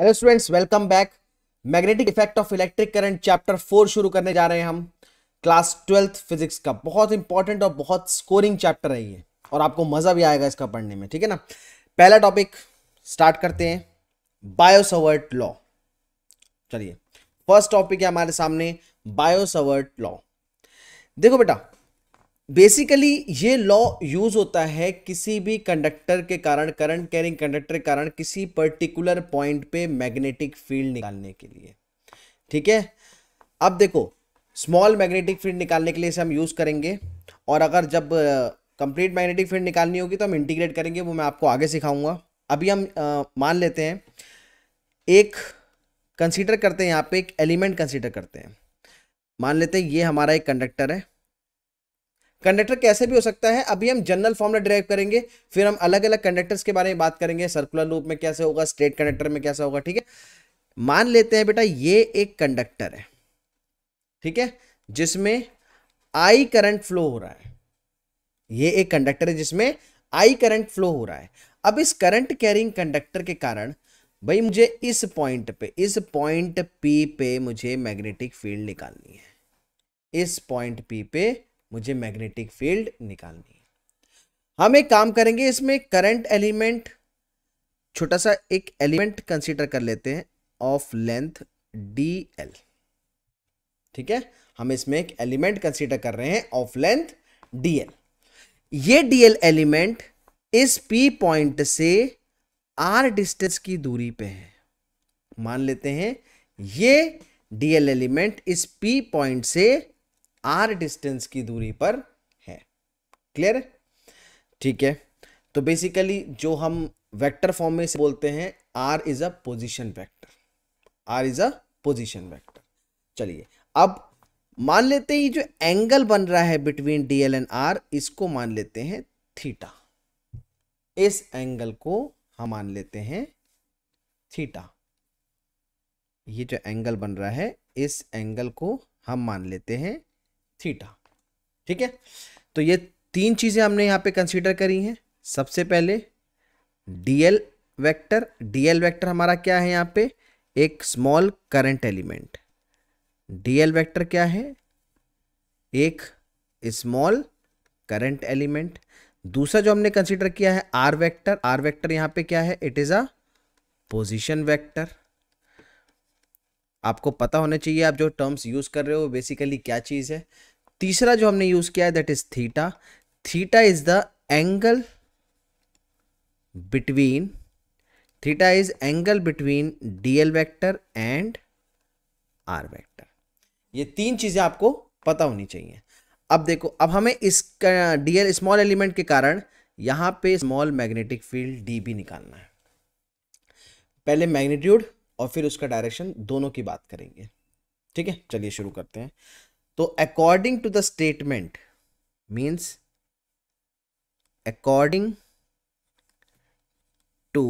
Hello students welcome back magnetic effect of electric current chapter four शुरू करने जा रहे हैं हम क्लास ट्वेल्थ फिजिक्स का बहुत इंपॉर्टेंट और बहुत स्कोरिंग चैप्टर है ये और आपको मज़ा भी आएगा इसका पढ़ने में ठीक है ना पहला टॉपिक स्टार्ट करते हैं बायोसवर्ट लॉ चलिए फर्स्ट टॉपिक है हमारे सामने बायोसवर्ट लॉ देखो बेटा बेसिकली ये लॉ यूज होता है किसी भी कंडक्टर के कारण करंट कैरिंग कंडक्टर के कारण किसी पर्टिकुलर पॉइंट पे मैग्नेटिक फील्ड निकालने के लिए ठीक है अब देखो स्मॉल मैग्नेटिक फील्ड निकालने के लिए इसे हम यूज़ करेंगे और अगर जब कंप्लीट मैग्नेटिक फील्ड निकालनी होगी तो हम इंटीग्रेट करेंगे वो मैं आपको आगे सिखाऊंगा अभी हम आ, मान लेते हैं एक कंसीडर करते हैं यहाँ पे एक एलिमेंट कंसीडर करते हैं मान लेते हैं ये हमारा एक कंडक्टर है कंडक्टर कैसे भी हो सकता है अभी हम जनरल फॉर्मला ड्राइव करेंगे फिर हम अलग अलग कंडक्टर्स के बारे में बात करेंगे सर्कुलर लूप में कैसे होगा स्ट्रेट कंडक्टर में कैसा होगा ठीक है मान लेते हैं बेटा ये एक कंडक्टर है ठीक है जिसमें आई करंट फ्लो हो रहा है ये एक कंडक्टर है जिसमें आई करंट फ्लो हो रहा है अब इस करंट कैरिंग कंडक्टर के कारण भाई मुझे इस पॉइंट पे इस पॉइंट पी पे मुझे मैग्नेटिक फील्ड निकालनी है इस पॉइंट पी पे मुझे मैग्नेटिक फील्ड निकालनी है हम एक काम करेंगे इसमें करंट एलिमेंट छोटा सा एक एलिमेंट कंसीडर कर लेते हैं ऑफ लेंथ डी एल ठीक है हम इसमें एक एलिमेंट कंसीडर कर रहे हैं ऑफ लेंथ डी एल ये डी एल एलिमेंट इस पी पॉइंट से आर डिस्टेंस की दूरी पे है मान लेते हैं ये डीएल एलिमेंट इस पी पॉइंट से आर डिस्टेंस की दूरी पर है क्लियर ठीक है तो बेसिकली जो हम वेक्टर फॉर्म में से बोलते हैं R is a position vector R is a position vector चलिए अब मान लेते हैं ये जो एंगल बन रहा है between D L and R इसको मान लेते हैं थीटा इस एंगल को हम मान लेते हैं थीटा ये जो एंगल बन रहा है इस एंगल को हम मान लेते हैं थीटा ठीक है तो ये तीन चीज़ें हमने यहां पे कंसीडर करी हैं सबसे पहले डीएल वेक्टर डीएल वेक्टर हमारा क्या है यहां पे एक small current element DL vector क्या है एक स्मॉल करंट एलिमेंट दूसरा जो हमने कंसीडर किया है आर वेक्टर आर वेक्टर यहां पे क्या है it is a position vector आपको पता होना चाहिए आप जो टर्म्स यूज़ कर रहे हो बेसिकली क्या चीज़ है तीसरा जो हमने यूज किया है that is theta theta is the angle between theta is angle between DL vector and R vector ये तीन चीजें आपको पता होनी चाहिए अब देखो अब हमें इस डीएल स्मॉल एलिमेंट के कारण यहां पे स्मॉल मैग्नेटिक फील्ड डी भी निकालना है पहले मैग्नीट्यूड और फिर उसका डायरेक्शन दोनों की बात करेंगे ठीक है चलिए शुरू करते हैं तो according to the statement means according to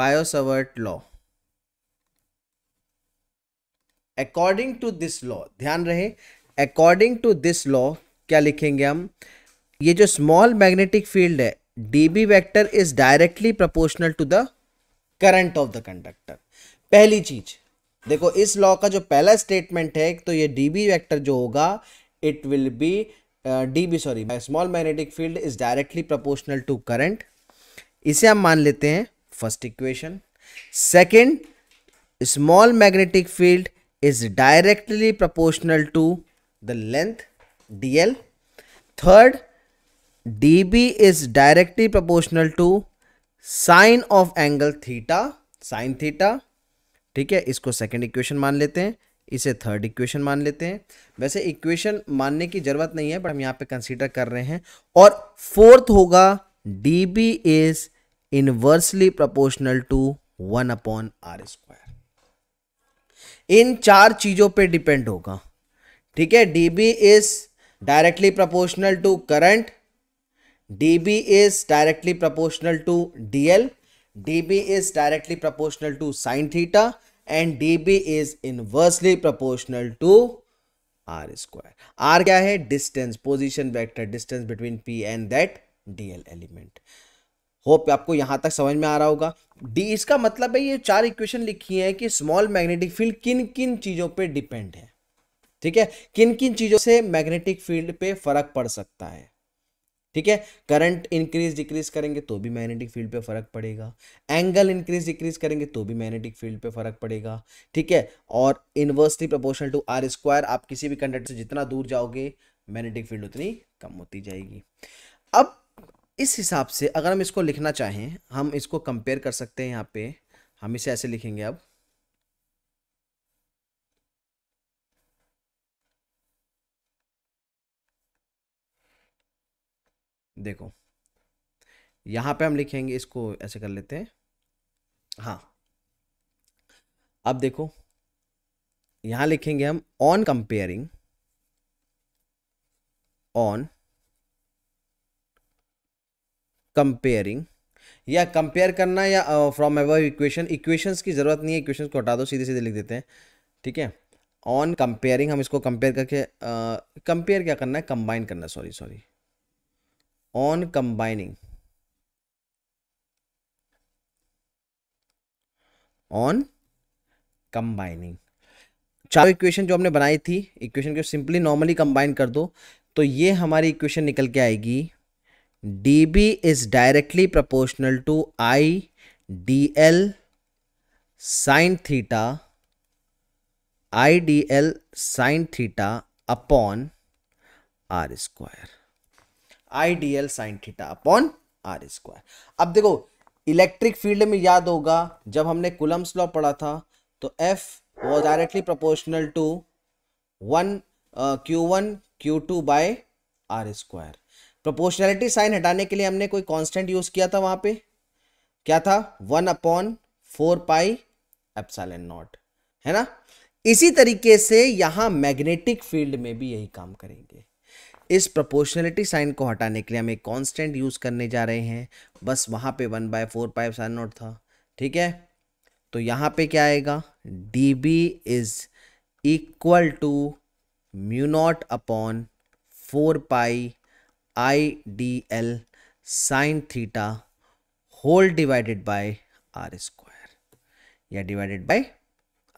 Biot Savart law according to this law ध्यान रहे अकॉर्डिंग टू दिस लॉ क्या लिखेंगे हम ये जो स्मॉल मैग्नेटिक फील्ड है D B vector is directly proportional to the current of the conductor पहली चीज देखो इस लॉ का जो पहला स्टेटमेंट है तो ये डी बी वैक्टर जो होगा it will be D B sorry small magnetic field is directly proportional to current इसे हम मान लेते हैं first equation second small magnetic field is directly proportional to the length D L third D B is directly proportional to sine of angle theta sine theta ठीक है इसको second equation मान लेते हैं इसे थर्ड इक्वेशन मान लेते हैं वैसे इक्वेशन मानने की ज़रूरत नहीं है बट हम यहाँ पे कंसीडर कर रहे हैं और फोर्थ होगा D B is inversely proportional to one upon R square इन चार चीज़ों पे डिपेंड होगा ठीक है D B is directly proportional to current D B is directly proportional to D L D B is directly proportional to sine theta and D B is inversely proportional to R square R क्या है distance position vector distance between P and that D L element hope आपको यहां तक समझ में आ रहा होगा D इसका मतलब है ये चार इक्वेशन लिखी है कि स्मॉल मैग्नेटिक फील्ड किन किन चीज़ों पे डिपेंड है ठीक है किन किन चीज़ों से मैग्नेटिक फील्ड पे फर्क पड़ सकता है ठीक है करंट इंक्रीज डिक्रीज करेंगे तो भी मैग्नेटिक फील्ड पे फर्क पड़ेगा एंगल इंक्रीज डिक्रीज करेंगे तो भी मैग्नेटिक फील्ड पे फर्क पड़ेगा ठीक है और inversely proportional to R square आप किसी भी कंडक्टर से जितना दूर जाओगे मैग्नेटिक फील्ड उतनी कम होती जाएगी अब इस हिसाब से अगर हम इसको लिखना चाहें हम इसको कंपेयर कर सकते हैं यहाँ पे हम इसे ऐसे लिखेंगे अब देखो यहाँ पे हम लिखेंगे इसको ऐसे कर लेते हैं हाँ अब देखो यहाँ लिखेंगे हम ऑन कंपेयरिंग ऑन कंपेयरिंग या कंपेयर करना या फ्रॉम एव इक्वेशन इक्वेशंस की ज़रूरत नहीं है इक्वेशंस को हटा दो सीधे सीधे लिख देते हैं ठीक है ऑन कंपेयरिंग हम इसको कंपेयर करके कंपेयर uh, क्या करना है कंबाइन करना sorry sorry on combining on combining चार इक्वेशन जो हमने बनाई थी इक्वेशन को सिंपली नॉर्मली कंबाइन कर दो तो ये हमारी इक्वेशन निकल के आएगी D B is directly proportional to I D L sine theta I D L sine theta upon R square I D L sine theta upon R square अब देखो इलेक्ट्रिक फील्ड में याद होगा जब हमने कुलम्स लॉ पढ़ा था तो एफ वो directly proportional to one Q one Q two by R square proportionality sign हटाने के लिए हमने कोई कांस्टेंट यूज किया था वहां पे क्या था one upon four pi epsilon naught है ना इसी तरीके से यहां मैग्नेटिक फील्ड में भी यही काम करेंगे इस प्रोपोर्शनलिटी साइन को हटाने के लिए हम एक कॉन्स्टेंट यूज़ करने जा रहे हैं बस वहां पे one by four pi sign naught था ठीक है तो यहां पे क्या आएगा D B is equal to mu naught upon four pi I D L sine theta whole divided by R square या डिवाइडेड बाय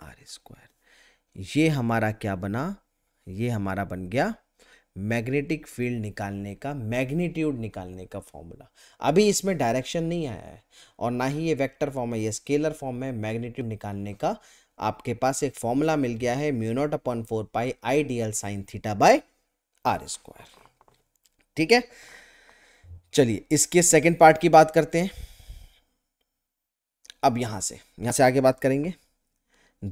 आर स्क्वायर ये हमारा क्या बना ये हमारा बन गया मैग्नेटिक फील्ड निकालने का मैग्नीट्यूड निकालने का फॉर्मूला अभी इसमें डायरेक्शन नहीं आया है और ना ही ये वेक्टर फॉर्म है ये स्केलर फॉर्म है मैग्नीट्यूड निकालने का आपके पास एक फॉर्मूला मिल गया है mu naught upon four pi I D L sine theta by R square ठीक है चलिए इसके सेकेंड पार्ट की बात करते हैं अब यहां से यहां से आगे बात करेंगे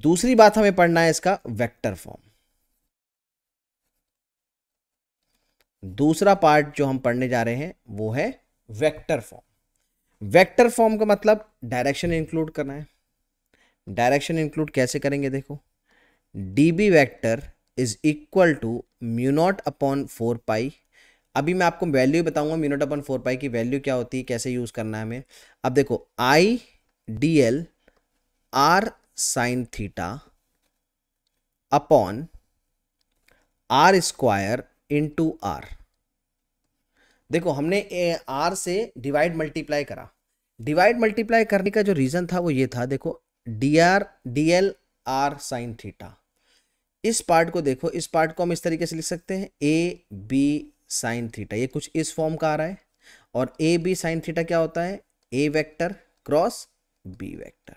दूसरी बात हमें पढ़ना है इसका वेक्टर फॉर्म दूसरा पार्ट जो हम पढ़ने जा रहे हैं वो है वेक्टर फॉर्म वेक्टर फॉर्म का मतलब डायरेक्शन इंक्लूड करना है डायरेक्शन इंक्लूड कैसे करेंगे देखो D B vector is equal to mu naught upon four pi अभी मैं आपको वैल्यू बताऊंगा म्यूनोट अपॉन फोर पाई की वैल्यू क्या होती है कैसे यूज़ करना है हमें अब देखो I D L R sine theta upon R square into R देखो हमने आर से डिवाइड मल्टीप्लाई करा डिवाइड मल्टीप्लाई करने का जो रीज़न था वो ये था देखो D R D L R sine theta इस पार्ट को देखो इस पार्ट को हम इस तरीके से लिख सकते हैं ए बी साइन थीटा ये कुछ इस फॉर्म का आ रहा है और ए बी साइन थीटा क्या होता है A vector cross B vector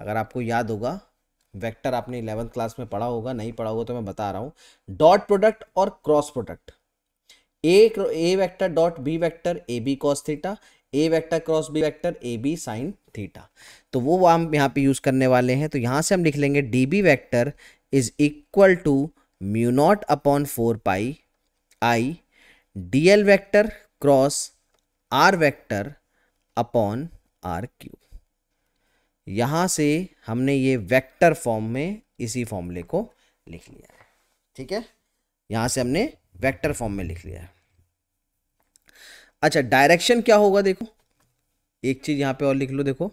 अगर आपको याद होगा वेक्टर आपने इलेवंथ क्लास में पढ़ा होगा नहीं पढ़ा होगा तो मैं बता रहा हूँ डॉट प्रोडक्ट और cross product A A vector dot B vector A B cos theta A vector cross B vector A B sine theta तो वो हम यहाँ पे यूज़ करने वाले हैं तो यहाँ से हम लिख लेंगे D B vector is equal to mu naught upon four pi I D L vector cross R vector upon R cube यहां से हमने ये वेक्टर फॉर्म में इसी फॉर्मूले को लिख लिया है ठीक है यहां से हमने वेक्टर फॉर्म में लिख लिया है अच्छा डायरेक्शन क्या होगा देखो एक चीज़ यहां पे और लिख लो देखो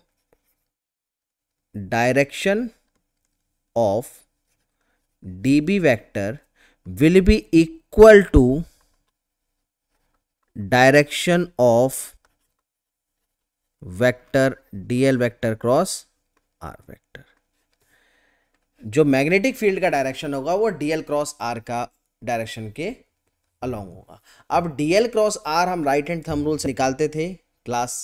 direction of D B vector will be equal to direction of vector DL vector cross R vector जो मैग्नेटिक फील्ड का डायरेक्शन होगा वो डीएल क्रॉस आर का डायरेक्शन के अलोंग होगा अब डीएल क्रॉस आर हम राइट हैंड थंब रूल से निकालते थे क्लास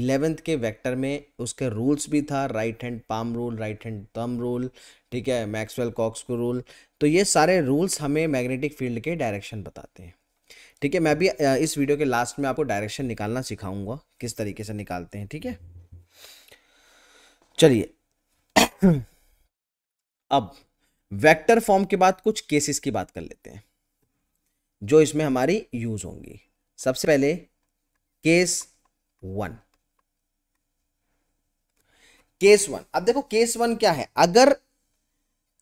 इलेवेंथ के वेक्टर में उसके रूल्स भी था right hand palm rule right hand thumb rule ठीक है मैक्सवेल कॉक्स को रूल तो ये सारे रूल्स हमें मैग्नेटिक फील्ड के डायरेक्शन बताते हैं ठीक है मैं भी इस वीडियो के लास्ट में आपको डायरेक्शन निकालना सिखाऊंगा किस तरीके से निकालते हैं ठीक है चलिए अब वेक्टर फॉर्म के बाद कुछ केसेस की बात कर लेते हैं जो इसमें हमारी यूज होंगी सबसे पहले केस वन केस वन अब देखो केस वन क्या है अगर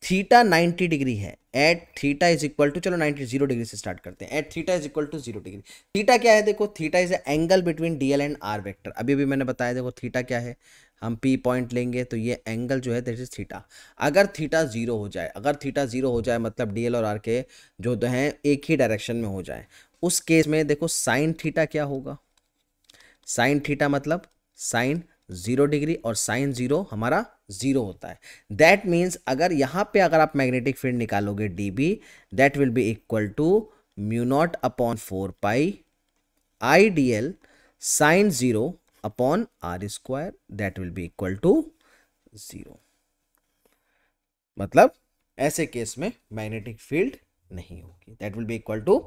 थीटा 90 डिग्री है at theta is equal to चलो 90 जीरो डिग्री से स्टार्ट करते हैं at theta is equal to zero degree theta क्या है देखो theta is angle between DL and R vector अभी अभी मैंने बताया देखो थीटा क्या है हम पी पॉइंट लेंगे तो ये एंगल जो है दैट इज थीटा अगर थीटा जीरो हो जाए अगर थीटा जीरो हो जाए मतलब डीएल और आर के जो हैं एक ही डायरेक्शन में हो जाए उस केस में देखो साइन थीटा क्या होगा साइन थीटा मतलब साइन जीरो डिग्री और साइन जीरो हमारा ज़ीरो होता है दैट मीन्स अगर यहाँ पे अगर आप मैग्नेटिक फील्ड निकालोगे D B that will be equal to mu naught upon four pi I D L sine zero upon R square that will be equal to zero मतलब ऐसे केस में magnetic field नहीं होगी that will be equal to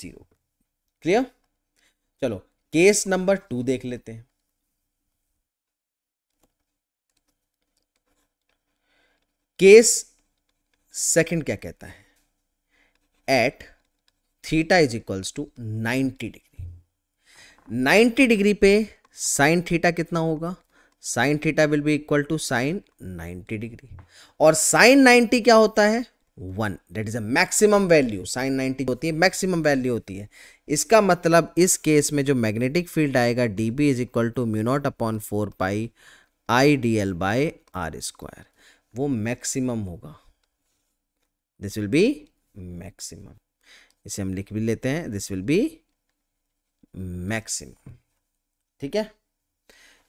zero clear चलो case number two देख लेते हैं case second क्या कहता है at theta is equals to 90 degree 90 degree पे साइन थीटा कितना होगा sine theta will be equal to sine 90 degree और साइन 90 क्या होता है one that is a maximum value sine 90 होती है मैक्सिमम वैल्यू होती है इसका मतलब इस केस में जो मैग्नेटिक फील्ड आएगा D B is equal to mu naught upon four pi I D L by R square वो मैक्सिमम होगा दिस विल बी मैक्सिमम इसे हम लिख भी लेते हैं दिस विल बी मैक्सिमम ठीक है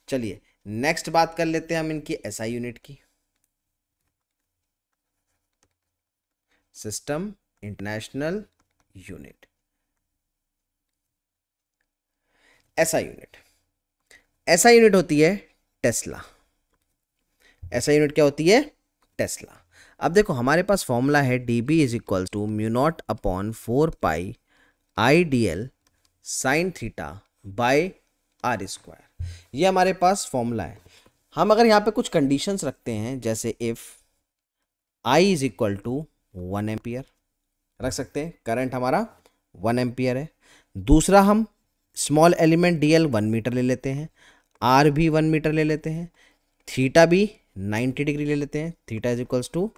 चलिए नेक्स्ट बात कर लेते हैं हम इनकी एसआई यूनिट की system international unit SI unit SI unit होती है टेस्ला एसआई यूनिट क्या होती है टेस्ला अब देखो हमारे पास फॉर्मूला है D B is equal to mu naught upon four pi I D L sine theta by R square ये हमारे पास फॉर्मूला है हम अगर यहाँ पे कुछ कंडीशंस रखते हैं जैसे if I is equal to one ampere रख सकते हैं करंट हमारा वन एम्पियर है दूसरा हम small element D L one metre ले लेते हैं आर भी वन मीटर ले लेते हैं थीटा भी नाइन्टी डिग्री ले लेते हैं theta is equals to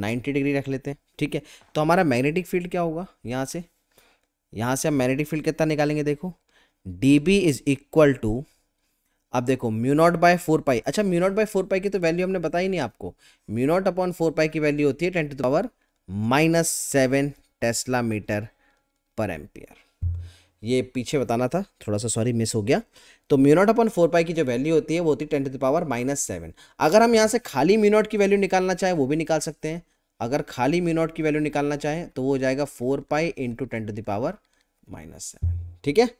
ninety degree रख लेते हैं ठीक है तो हमारा मैग्नेटिक फील्ड क्या होगा यहाँ से यहाँ से हम मैग्नेटिक फील्ड कितना निकालेंगे देखो D B is equal to अब देखो म्यूनॉट बाय फोर पाई अच्छा म्यूनॉट बाय फोर पाई की तो वैल्यू हमने बताई नहीं आपको म्यूनॉट अपॉन फोर पाई की वैल्यू होती है ten to power minus seven tesla metre per ampere ये पीछे बताना था थोड़ा सा सॉरी मिस हो गया तो म्यूनॉट अपन फोर पाई की जो वैल्यू होती है वो होती है टेन पावर माइनस सेवन अगर हम यहाँ से खाली म्यूनॉट की वैल्यू निकालना चाहें वो भी निकाल सकते हैं अगर खाली म्यूनॉट की वैल्यू निकालना चाहें तो वो हो जाएगा four pi into ten to दावर पावर माइनस सेवन ठीक है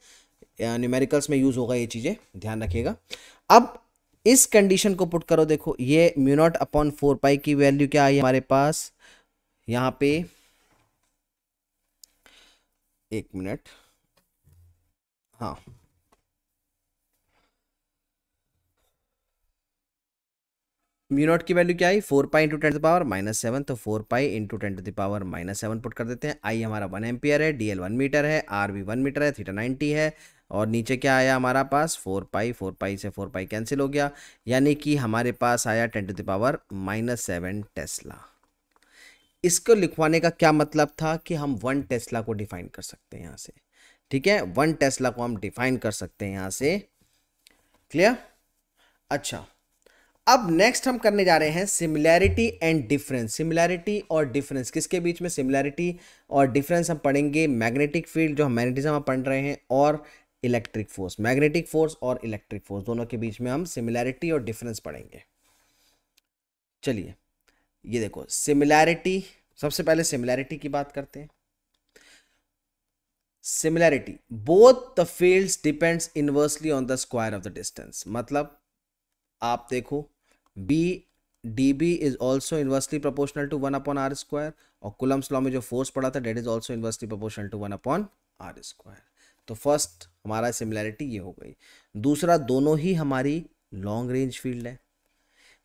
न्यूमेरिकल्स में यूज़ होगा ये चीज़ें ध्यान रखिएगा अब इस कंडीशन को पुट करो देखो ये म्यूनॉट अपॉन फोर पाई की वैल्यू क्या आई हमारे पास यहाँ पे एक मिनट हाँ म्यू नॉट की वैल्यू क्या I four pi into ten power minus seven तो four pi into ten to the power minus seven put कर देते हैं आई हमारा वन एम्पियर है डी एल वन मीटर है आर भी वन मीटर है थीटा नाइनटी है और नीचे क्या आया हमारा पास फोर पाई फोर पाई से फोर पाई कैंसिल हो गया यानी कि हमारे पास आया ten to the power minus seven tesla इसको लिखवाने का क्या मतलब था कि हम वन टेस्ला को डिफाइन कर सकते हैं यहाँ से ठीक है वन टेस्ला को हम डिफाइन कर सकते हैं यहाँ से क्लियर अच्छा अब नेक्स्ट हम करने जा रहे हैं सिमिलैरिटी एंड डिफरेंस सिमिलैरिटी और डिफरेंस किसके बीच में सिमिलैरिटी और डिफरेंस हम पढ़ेंगे मैग्नेटिक फील्ड जो हम मैग्नेटिज्म हम पढ़ रहे हैं और इलेक्ट्रिक फोर्स मैग्नेटिक फोर्स और इलेक्ट्रिक फोर्स दोनों के बीच में हम सिमिलैरिटी और डिफरेंस पढ़ेंगे चलिए ये देखो सिमिलैरिटी सबसे पहले सिमिलैरिटी की बात करते हैं similarity both the fields depends inversely on the square of the distance मतलब आप देखो b db is also inversely proportional to 1 upon r square और कुलम्स लॉ में जो फोर्स पड़ा था that is also inversely proportional to one upon R square तो first हमारा सिमिलैरिटी ये हो गई दूसरा दोनों ही हमारी लॉन्ग रेंज फील्ड है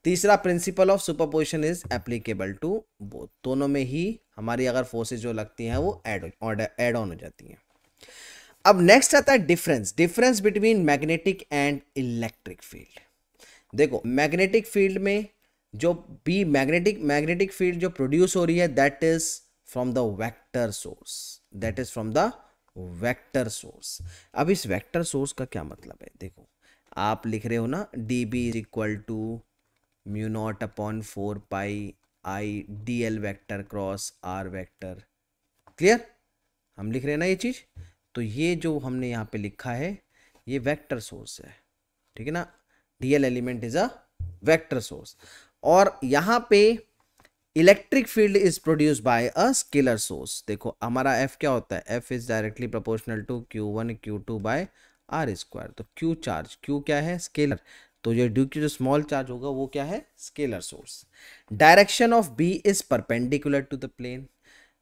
तीसरा principle of superposition is applicable to both दोनों में ही हमारी अगर फोर्सेज जो लगती हैं वो एड एड ऑन हो जाती हैं अब नेक्स्ट आता है difference difference between magnetic and electric field देखो मैग्नेटिक फील्ड में जो बी मैग्नेटिक मैग्नेटिक फील्ड जो प्रोड्यूस हो रही है that is from the vector source that is from the vector source अब इस वेक्टर सोर्स का क्या मतलब है देखो आप लिख रहे हो ना D B is equal to mu naught upon four pi I D L vector cross R vector clear हम लिख रहे हैं ना ये चीज़ तो ये जो हमने यहाँ पे लिखा है ये वेक्टर सोर्स है ठीक है ना L element is a vector source और यहाँ पे electric field is produce by a scalar source देखो हमारा एफ क्या होता है F is directly proportional to Q one Q two by R square तो क्यू चार्ज क्यू क्या है स्केलर तो ये ड्यू की जो स्मॉल चार्ज होगा वो क्या है scalar source direction of B is perpendicular to the plane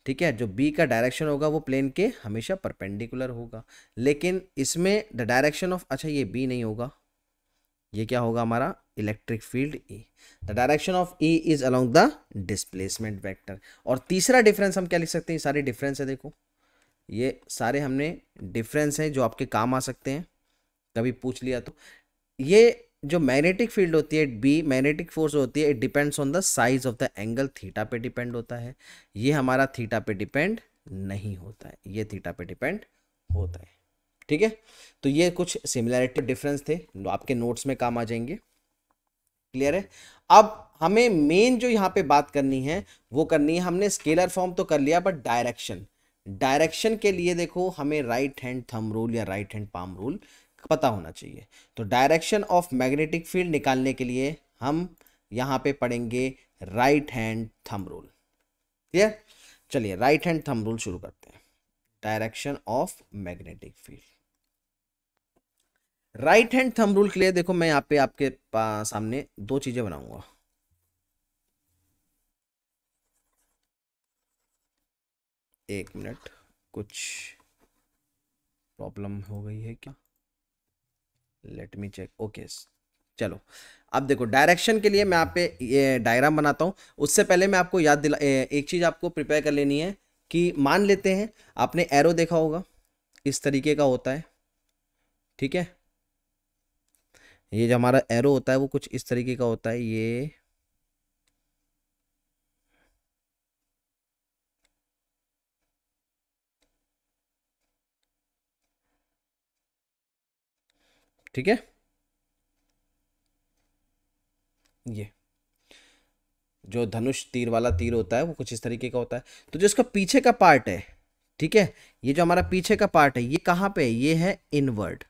ठीक है जो बी का डायरेक्शन होगा वो प्लेन के हमेशा परपेंडिकुलर होगा लेकिन इसमें द डायरेक्शन ऑफ अच्छा ये बी नहीं होगा ये क्या होगा हमारा electric field E the direction of E is along the displacement vector और तीसरा डिफरेंस हम क्या लिख सकते हैं सारे डिफरेंस है देखो ये सारे हमने डिफरेंस हैं जो आपके काम आ सकते हैं कभी पूछ लिया तो ये जो मैग्नेटिक फील्ड होती है बी मैग्नेटिक फोर्स होती है it depends on the size of the angle theta पे डिपेंड होता है ये हमारा थीटा पे डिपेंड नहीं होता है ये थीटा पे डिपेंड होता है ठीक है तो ये कुछ सिमिलैरिटी डिफरेंस थे आपके नोट्स में काम आ जाएंगे क्लियर है अब हमें मेन जो यहाँ पे बात करनी है वो करनी है हमने स्केलर फॉर्म तो कर लिया बट डायरेक्शन डायरेक्शन के लिए देखो हमें राइट हैंड थम रूल या राइट हैंड पाम रूल पता होना चाहिए तो डायरेक्शन ऑफ मैग्नेटिक फील्ड निकालने के लिए हम यहाँ पे पढ़ेंगे right hand thumb rule clear चलिए राइट हैंड थंब रूल शुरू करते हैं direction of magnetic field right hand thumb rule के लिए देखो मैं यहाँ पे आपके सामने दो चीजें बनाऊंगा एक मिनट कुछ प्रॉब्लम हो गई है क्या लेट मी चेक ओके चलो अब देखो डायरेक्शन के लिए मैं आप पे ये डायग्राम बनाता हूँ उससे पहले मैं आपको याद दिला एक चीज़ आपको प्रिपेयर कर लेनी है कि मान लेते हैं आपने एरो देखा होगा इस तरीके का होता है ठीक है ये जो हमारा एरो होता है वो कुछ इस तरीके का होता है ये ठीक है ये जो धनुष तीर वाला तीर होता है वो कुछ इस तरीके का होता है तो जो इसका पीछे का पार्ट है ठीक है ये जो हमारा पीछे का पार्ट है ये कहां पे है ये है इनवर्ड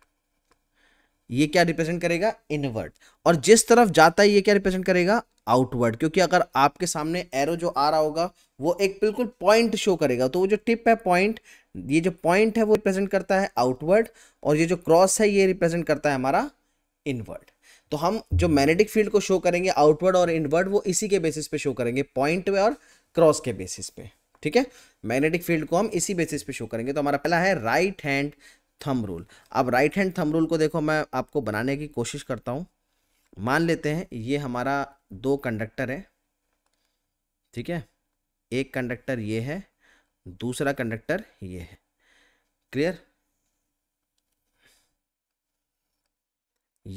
ये क्या रिप्रेजेंट करेगा इनवर्ड और जिस तरफ जाता है ये क्या रिप्रेजेंट करेगा आउटवर्ड क्योंकि अगर आपके सामने एरो जो आ रहा होगा वो एक बिल्कुल पॉइंट शो करेगा तो वो जो टिप है पॉइंट ये जो पॉइंट है वो रिप्रेजेंट करता है आउटवर्ड और ये जो क्रॉस है ये रिप्रेजेंट करता है हमारा इनवर्ड तो हम जो मैग्नेटिक फील्ड को शो करेंगे आउटवर्ड और इनवर्ड वो इसी के बेसिस पे शो करेंगे पॉइंट पे और क्रॉस के बेसिस पे ठीक है मैग्नेटिक फील्ड को हम इसी बेसिस पे शो करेंगे तो हमारा पहला है राइट हैंड थम रूल अब राइट हैंड थम रूल को देखो मैं आपको बनाने की कोशिश करता हूँ मान लेते हैं ये हमारा दो कंडक्टर है ठीक है एक कंडक्टर ये है दूसरा कंडक्टर ये है क्लियर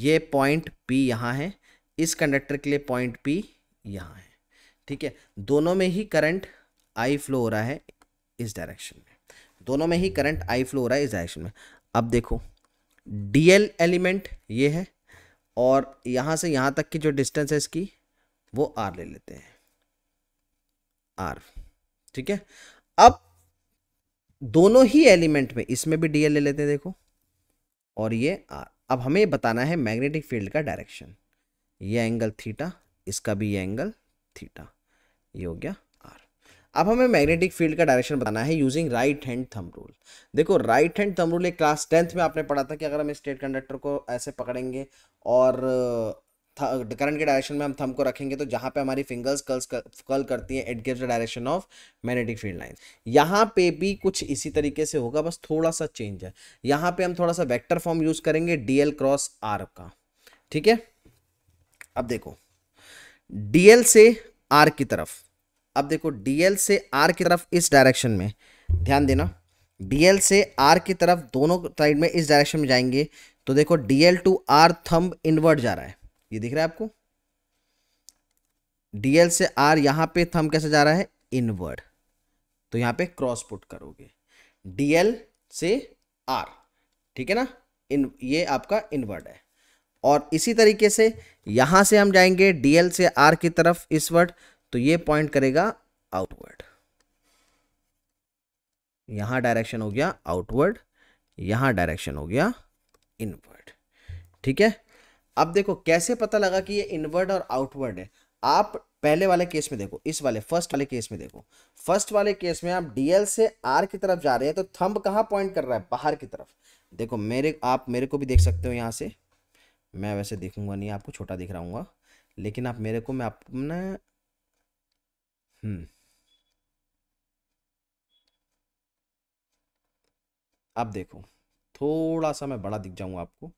ये पॉइंट पी यहाँ है इस कंडक्टर के लिए पॉइंट पी यहाँ है ठीक है दोनों में ही करंट आई फ्लो हो रहा है इस डायरेक्शन में दोनों में ही करंट आई फ्लो हो रहा है इस डायरेक्शन में अब देखो डीएल एलिमेंट ये है और यहाँ से यहाँ तक की जो डिस्टेंस है इसकी वो आर ले लेते हैं आर ठीक है अब दोनों ही एलिमेंट में इसमें भी डीएल ले लेते हैं देखो और ये आर अब हमें बताना है मैग्नेटिक फील्ड का डायरेक्शन ये एंगल थीटा इसका भी ये एंगल थीटा ये हो गया आर अब हमें मैग्नेटिक फील्ड का डायरेक्शन बताना है using right hand thumb rule देखो राइट हैंड थंब रूल एक क्लास टेंथ में आपने पढ़ा था कि अगर हम स्टेट कंडक्टर को ऐसे पकड़ेंगे और करंट के डायरेक्शन में हम थम को रखेंगे तो जहां पे हमारी फिंगर्स कर्ल्स कर्ल करती है it gives the direction of magnetic field line यहां पे भी कुछ इसी तरीके से होगा बस थोड़ा सा चेंज है यहां पे हम थोड़ा सा वेक्टर फॉर्म यूज करेंगे डीएल क्रॉस आर का ठीक है अब देखो डीएल से आर की तरफ अब देखो डीएल से आर की तरफ इस डायरेक्शन में ध्यान देना डीएल से आर की तरफ दोनों साइड में इस डायरेक्शन में जाएंगे तो देखो DL to R thumb invert जा रहा है ये दिख रहा है आपको डीएल से आर यहां पे थम कैसे जा रहा है इनवर्ड तो यहां पे क्रॉस पुट करोगे डीएल से आर ठीक है ना इन ये आपका इनवर्ड है और इसी तरीके से यहां से हम जाएंगे डीएल से आर की तरफ इस वर्ड तो ये पॉइंट करेगा आउटवर्ड यहां डायरेक्शन हो गया आउटवर्ड यहां डायरेक्शन हो गया इनवर्ड ठीक है अब देखो कैसे पता लगा कि ये इनवर्ड और आउटवर्ड है आप पहले वाले केस में देखो इस वाले फर्स्ट वाले केस में देखो फर्स्ट वाले केस में आप डीएल से आर की तरफ जा रहे हैं तो थंब कहाँ पॉइंट कर रहा है बाहर की तरफ देखो मेरे आप मेरे को भी देख सकते हो यहाँ से मैं वैसे देखूंगा नहीं आपको छोटा दिख रहा हूँ लेकिन आप मेरे को मैं अपने हम्म। अब देखो थोड़ा सा मैं बड़ा दिख जाऊंगा आपको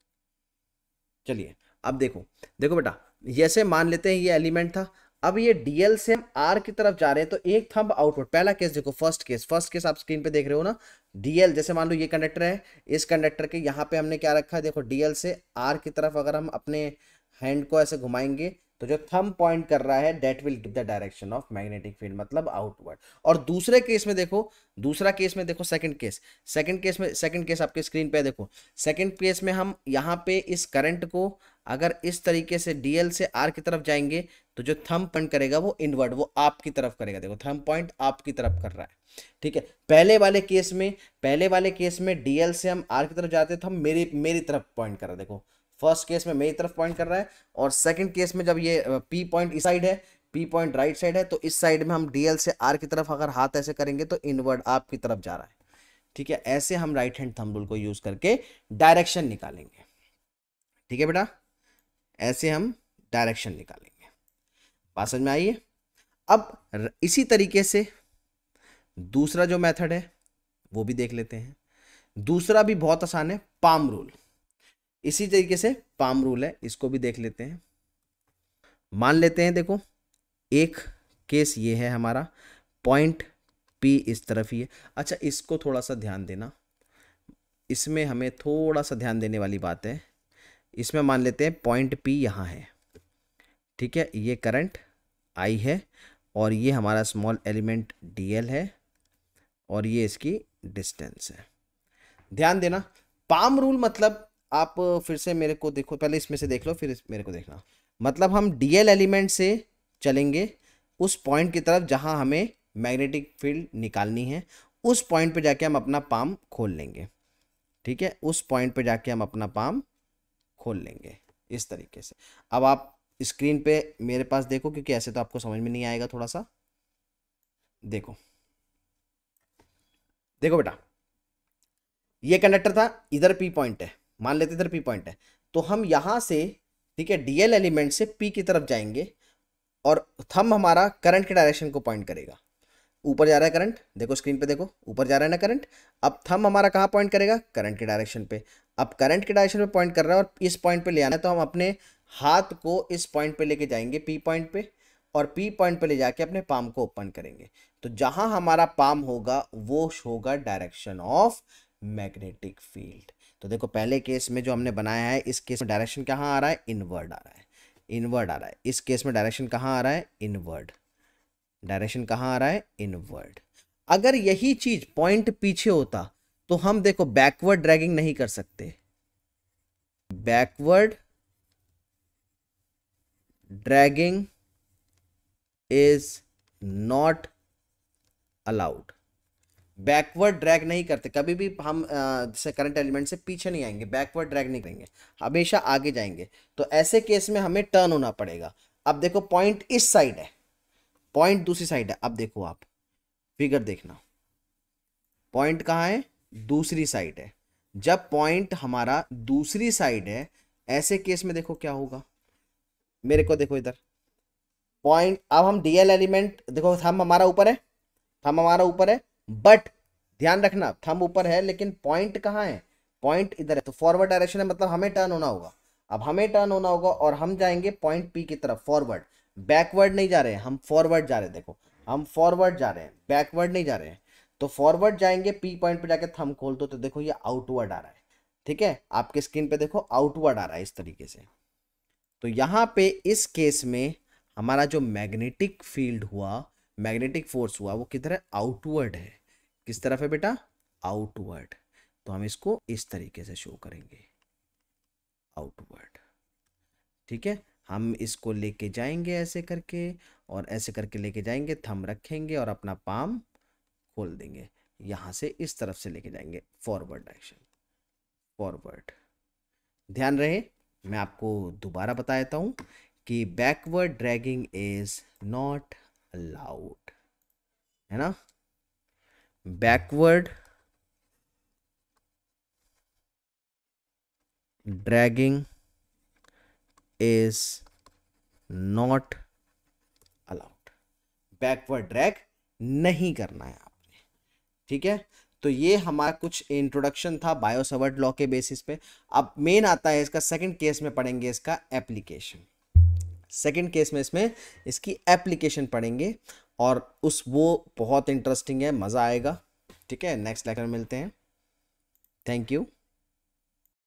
चलिए अब देखो देखो बेटा जैसे मान लेते हैं ये एलिमेंट था अब ये डीएल से हम आर की तरफ जा रहे हैं तो एक थंब आउटपुट पहला केस देखो फर्स्ट केस फर्स्ट केस आप स्क्रीन पे देख रहे हो ना डीएल जैसे मान लो ये कंडक्टर है इस कंडक्टर के यहाँ पे हमने क्या रखा है देखो डीएल से आर की तरफ अगर हम अपने हैंड को ऐसे घुमाएंगे तो जो थम पॉइंट कर रहा है that will give the direction of magnetic field मतलब आउटवर्ड और दूसरे केस में देखो दूसरा केस में देखो सेकंड केस सेकंड केस में सेकंड केस आपके स्क्रीन पे देखो सेकंड केस में हम यहाँ पे इस करंट को अगर इस तरीके से डीएल से आर की तरफ जाएंगे तो जो थम पॉइंट करेगा वो इनवर्ड वो आपकी तरफ करेगा देखो थम पॉइंट आपकी तरफ कर रहा है ठीक है पहले वाले केस में पहले वाले केस में डीएल से हम आर की तरफ जाते तो हम मेरी मेरी तरफ पॉइंट कर रहे देखो फर्स्ट केस में मेरी तरफ पॉइंट कर रहा है और सेकंड केस में जब ये पी पॉइंट इस साइड है पी पॉइंट राइट साइड है तो इस साइड में हम डीएल से आर की तरफ अगर हाथ ऐसे करेंगे तो इनवर्ड आपकी तरफ जा रहा है ठीक है ऐसे हम राइट हैंड थम्बुल रूल को यूज करके डायरेक्शन निकालेंगे ठीक है बेटा ऐसे हम डायरेक्शन निकालेंगे बात समझ में आइए अब इसी तरीके से दूसरा जो मेथड है वो भी देख लेते हैं दूसरा भी बहुत आसान है पाम रूल इसी तरीके से पाम रूल है इसको भी देख लेते हैं मान लेते हैं देखो एक केस ये है हमारा पॉइंट पी इस तरफ ही है अच्छा इसको थोड़ा सा ध्यान देना इसमें हमें थोड़ा सा ध्यान देने वाली बात है इसमें मान लेते हैं पॉइंट पी यहाँ है ठीक है ये करंट आई है और ये हमारा स्मॉल एलिमेंट डी एल है और ये इसकी डिस्टेंस है ध्यान देना पाम रूल मतलब आप फिर से मेरे को देखो पहले इसमें से देख लो फिर मेरे को देखना मतलब हम डी एलिमेंट से चलेंगे उस पॉइंट की तरफ जहाँ हमें मैग्नेटिक फील्ड निकालनी है उस पॉइंट पे जाके हम अपना पाम खोल लेंगे ठीक है उस पॉइंट पे जाके हम अपना पाम खोल लेंगे इस तरीके से अब आप स्क्रीन पे मेरे पास देखो क्योंकि ऐसे तो आपको समझ में नहीं आएगा थोड़ा सा देखो देखो बेटा ये कंडक्टर था इधर पी पॉइंट है मान लेते इधर पी पॉइंट है तो हम यहाँ से ठीक है डीएल एलिमेंट से पी की तरफ जाएंगे और थम हमारा करंट के डायरेक्शन को पॉइंट करेगा ऊपर जा रहा है करंट देखो स्क्रीन पे देखो ऊपर जा रहा है ना करंट अब थम हमारा कहाँ पॉइंट करेगा करंट के डायरेक्शन पे अब करंट के डायरेक्शन पे पॉइंट कर रहा है और इस पॉइंट पे ले आना है तो हम अपने हाथ को इस पॉइंट पे लेके जाएंगे पी पॉइंट पे और पी पॉइंट पे ले जाके अपने पाम को ओपन करेंगे तो जहां हमारा पाम होगा वो होगा डायरेक्शन ऑफ मैग्नेटिक फील्ड तो देखो पहले केस में जो हमने बनाया है इस केस में डायरेक्शन कहाँ आ रहा है इनवर्ड आ रहा है इनवर्ड आ रहा है इस केस में डायरेक्शन कहाँ आ रहा है इनवर्ड डायरेक्शन कहाँ आ रहा है इनवर्ड अगर यही चीज पॉइंट पीछे होता तो हम देखो बैकवर्ड ड्रैगिंग नहीं कर सकते backward dragging is not allowed backward drag नहीं करते कभी भी हम जैसे करंट एलिमेंट से पीछे नहीं आएंगे बैकवर्ड ड्रैग नहीं करेंगे हमेशा आगे जाएंगे तो ऐसे केस में हमें टर्न होना पड़ेगा अब देखो पॉइंट इस साइड है पॉइंट दूसरी साइड है अब देखो आप फिगर देखना पॉइंट कहाँ है दूसरी साइड है जब पॉइंट हमारा दूसरी साइड है ऐसे केस में देखो क्या होगा मेरे को देखो इधर पॉइंट अब हम डीएल एलिमेंट देखो हम हमारा ऊपर है थम हमारा ऊपर है बट ध्यान रखना थम ऊपर है लेकिन पॉइंट कहाँ है पॉइंट इधर है तो फॉरवर्ड डायरेक्शन है मतलब हमें टर्न होना होगा अब हमें टर्न होना होगा और हम जाएंगे पॉइंट पी की तरफ फॉरवर्ड बैकवर्ड नहीं जा रहे हम फॉरवर्ड जा रहे हैं देखो हम फॉरवर्ड जा रहे हैं बैकवर्ड नहीं जा रहे हैं तो फॉरवर्ड जाएंगे पी पॉइंट पे जाके थम खोल दो तो देखो ये आउटवर्ड आ रहा है ठीक है आपके स्क्रीन पे देखो आउटवर्ड आ रहा है इस तरीके से तो यहाँ पे इस केस में हमारा जो मैग्नेटिक फील्ड हुआ मैग्नेटिक फोर्स हुआ वो किधर है आउटवर्ड है किस तरफ है बेटा आउटवर्ड तो हम इसको इस तरीके से शो करेंगे आउटवर्ड ठीक है हम इसको लेके जाएंगे ऐसे करके और ऐसे करके लेके जाएंगे थम रखेंगे और अपना पाम खोल देंगे यहाँ से इस तरफ से लेके जाएंगे फॉरवर्ड डायरेक्शन फॉरवर्ड ध्यान रहे मैं आपको दोबारा बता देता हूँ कि backward dragging is not allowed है ना backward dragging is not allowed backward drag नहीं करना है आपने ठीक है तो ये हमारा कुछ इंट्रोडक्शन था बायोसवर्ड लॉ के बेसिस पे अब मेन आता है इसका सेकंड केस में पढ़ेंगे इसका एप्लीकेशन सेकंड केस में इसमें इसकी एप्लीकेशन पढ़ेंगे और उस वो बहुत इंटरेस्टिंग है मज़ा आएगा ठीक है नेक्स्ट लेक्चर मिलते हैं थैंक यू